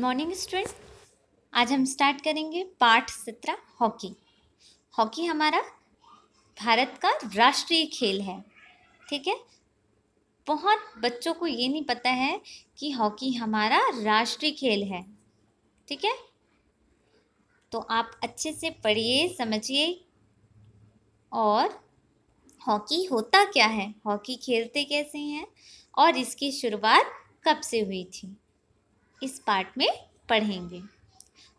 morning student आज हम start करेंगे पाठ सत्रह हॉकी हॉकी हमारा भारत का राष्ट्रीय खेल है ठीक है बहुत बच्चों को ये नहीं पता है कि हॉकी हमारा राष्ट्रीय खेल है ठीक है तो आप अच्छे से पढ़िए समझिए और हॉकी होता क्या है हॉकी खेलते कैसे हैं और इसकी शुरुआत कब से हुई थी इस पार्ट में पढ़ेंगे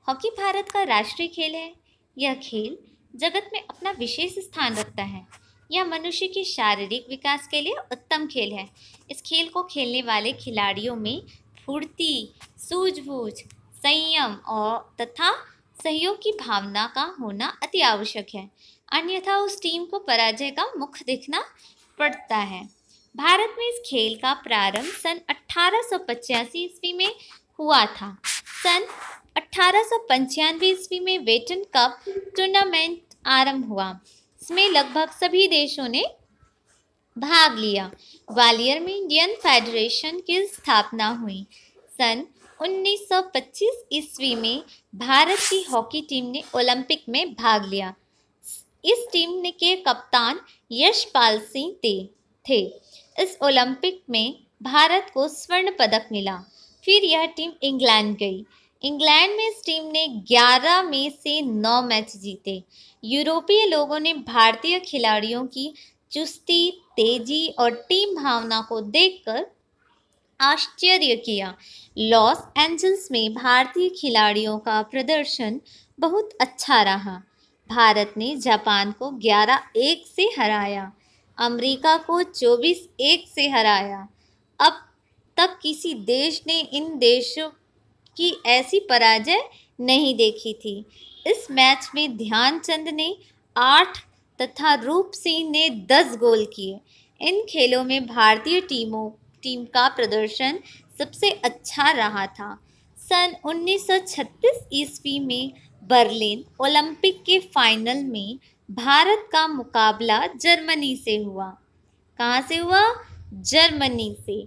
हॉकी भारत का राष्ट्रीय खेल है यह खेल जगत में अपना विशेष स्थान रखता है यह मनुष्य के शारीरिक विकास के लिए उत्तम खेल है इस खेल को खेलने वाले खिलाड़ियों में फुर्ती सूझबूझ संयम और तथा सहयोग की भावना का होना अति आवश्यक है अन्यथा उस टीम को पराजय का मुख देखना पड़ता है भारत में इस खेल का प्रारंभ सन अठारह ईस्वी में हुआ था सन अठारह ईस्वी में वेटन कप टूर्नामेंट आरंभ हुआ इसमें लगभग सभी देशों ने भाग लिया ग्वालियर में इंडियन फेडरेशन की स्थापना हुई सन 1925 ईस्वी में भारत की हॉकी टीम ने ओलंपिक में भाग लिया इस टीम ने के कप्तान यशपाल सिंह थे इस ओलंपिक में भारत को स्वर्ण पदक मिला फिर यह टीम इंग्लैंड गई इंग्लैंड में इस टीम ने 11 में से 9 मैच जीते यूरोपीय लोगों ने भारतीय खिलाड़ियों की चुस्ती तेजी और टीम भावना को देखकर आश्चर्य किया लॉस एंजल्स में भारतीय खिलाड़ियों का प्रदर्शन बहुत अच्छा रहा भारत ने जापान को 11-1 से हराया अमेरिका को 24-1 से हराया अब तब किसी देश ने इन देशों की ऐसी पराजय नहीं देखी थी इस मैच में ध्यानचंद ने आठ तथा रूप सिंह ने दस गोल किए इन खेलों में भारतीय टीमों टीम का प्रदर्शन सबसे अच्छा रहा था सन 1936 ईस्वी में बर्लिन ओलंपिक के फाइनल में भारत का मुकाबला जर्मनी से हुआ कहाँ से हुआ जर्मनी से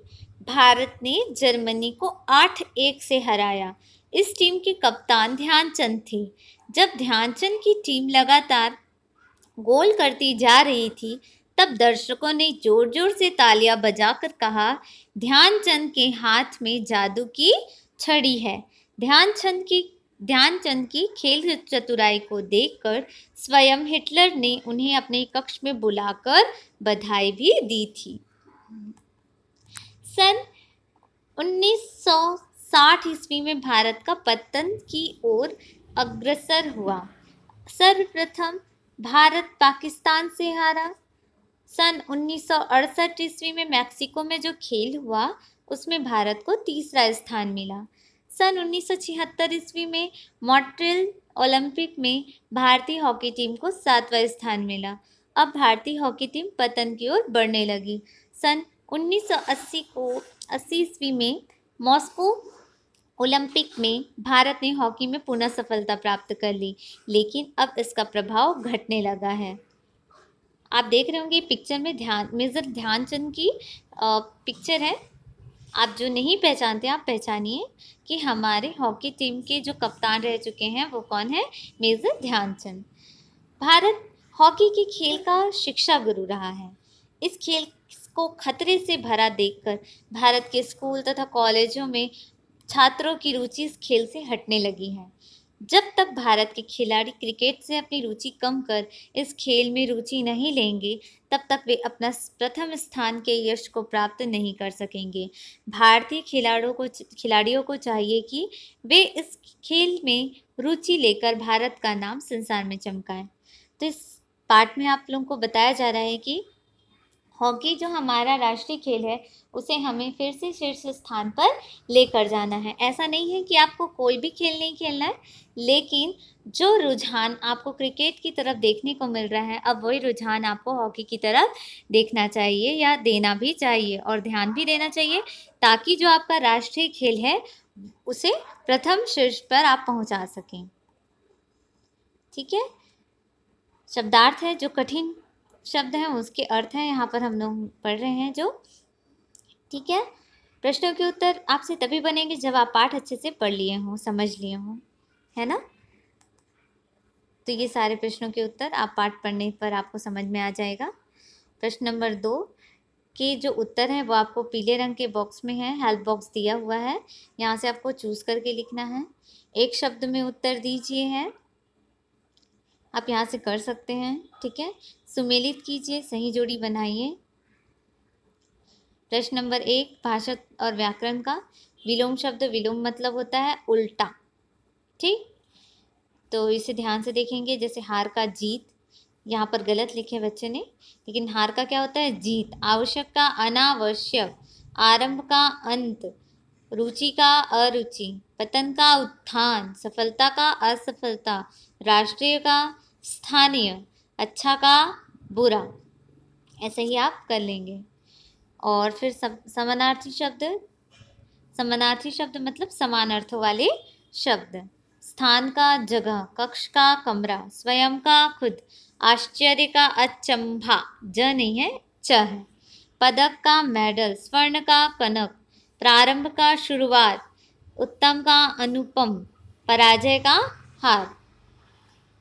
भारत ने जर्मनी को आठ एक से हराया इस टीम के कप्तान ध्यानचंद थे जब ध्यानचंद की टीम लगातार गोल करती जा रही थी तब दर्शकों ने जोर जोर से तालियां बजाकर कहा ध्यानचंद के हाथ में जादू की छड़ी है ध्यानचंद की ध्यानचंद की खेल चतुराई को देखकर स्वयं हिटलर ने उन्हें अपने कक्ष में बुलाकर बधाई भी दी थी सन 1960 ईस्वी में भारत का पतन की ओर अग्रसर हुआ सर्वप्रथम भारत पाकिस्तान से हारा सन 1968 ईस्वी में मैक्सिको में जो खेल हुआ उसमें भारत को तीसरा स्थान मिला सन उन्नीस ईस्वी में मॉन्ट्रियल ओलंपिक में भारतीय हॉकी टीम को सातवां स्थान मिला अब भारतीय हॉकी टीम पतन की ओर बढ़ने लगी सन 1980 को 80 ईस्वी में मॉस्को ओलंपिक में भारत ने हॉकी में पुनः सफलता प्राप्त कर ली लेकिन अब इसका प्रभाव घटने लगा है आप देख रहे होंगे पिक्चर में ध्यान मेजर ध्यानचंद की पिक्चर है आप जो नहीं पहचानते आप पहचानिए कि हमारे हॉकी टीम के जो कप्तान रह चुके हैं वो कौन है मेजर ध्यानचंद भारत हॉकी के खेल का शिक्षा गुरु रहा है इस खेल को खतरे से भरा देखकर भारत के स्कूल तथा कॉलेजों में छात्रों की रुचि इस खेल से हटने लगी है जब तक भारत के खिलाड़ी क्रिकेट से अपनी रुचि कम कर इस खेल में रुचि नहीं लेंगे तब तक वे अपना प्रथम स्थान के यश को प्राप्त नहीं कर सकेंगे भारतीय खिलाड़ियों को खिलाड़ियों को चाहिए कि वे इस खेल में रुचि लेकर भारत का नाम संसार में चमकाएं तो इस पार्ट में आप लोगों को बताया जा रहा है कि हॉकी जो हमारा राष्ट्रीय खेल है उसे हमें फिर से शीर्ष स्थान पर लेकर जाना है ऐसा नहीं है कि आपको कोई भी खेल नहीं खेलना है लेकिन जो रुझान आपको क्रिकेट की तरफ देखने को मिल रहा है अब वही रुझान आपको हॉकी की तरफ देखना चाहिए या देना भी चाहिए और ध्यान भी देना चाहिए ताकि जो आपका राष्ट्रीय खेल है उसे प्रथम शीर्ष पर आप पहुंचा सकें ठीक है शब्दार्थ है जो कठिन शब्द हैं उसके अर्थ हैं यहाँ पर हम लोग पढ़ रहे हैं जो ठीक है प्रश्नों के उत्तर आपसे तभी बनेंगे जब आप पाठ अच्छे से पढ़ लिए हों समझ लिए हों है ना तो ये सारे प्रश्नों के उत्तर आप पाठ पढ़ने पर आपको समझ में आ जाएगा प्रश्न नंबर दो के जो उत्तर हैं वो आपको पीले रंग के बॉक्स में है हेल्प बॉक्स दिया हुआ है यहाँ से आपको चूज़ करके लिखना है एक शब्द में उत्तर दीजिए है आप यहाँ से कर सकते हैं ठीक है सुमेलित कीजिए सही जोड़ी बनाइए प्रश्न नंबर एक भाषा और व्याकरण का विलोम शब्द विलोम मतलब होता है उल्टा ठीक तो इसे ध्यान से देखेंगे जैसे हार का जीत यहाँ पर गलत लिखे बच्चे ने लेकिन हार का क्या होता है जीत आवश्यक का अनावश्यक आरंभ का अंत रुचि का अरुचि पतन का उत्थान सफलता का असफलता राष्ट्रीय का स्थानीय अच्छा का बुरा ऐसे ही आप कर लेंगे और फिर समानार्थी शब्द समानार्थी शब्द मतलब समान अर्थ वाले शब्द स्थान का जगह कक्ष का कमरा स्वयं का खुद आश्चर्य का अचंभा ज नहीं है च है पदक का मेडल स्वर्ण का कनक प्रारंभ का शुरुआत उत्तम का अनुपम पराजय का हार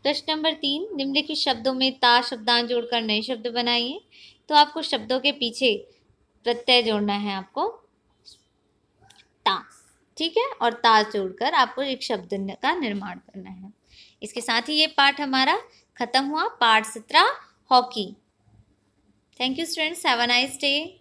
प्रश्न नंबर तीन निम्नलिखित शब्दों में ता शब्दांश जोड़कर नए शब्द बनाइए तो आपको शब्दों के पीछे प्रत्यय जोड़ना है आपको ता ठीक है और ता जोड़कर आपको एक शब्द का निर्माण करना है इसके साथ ही ये पाठ हमारा खत्म हुआ पाठ सत्रह hockey thank you students have a nice day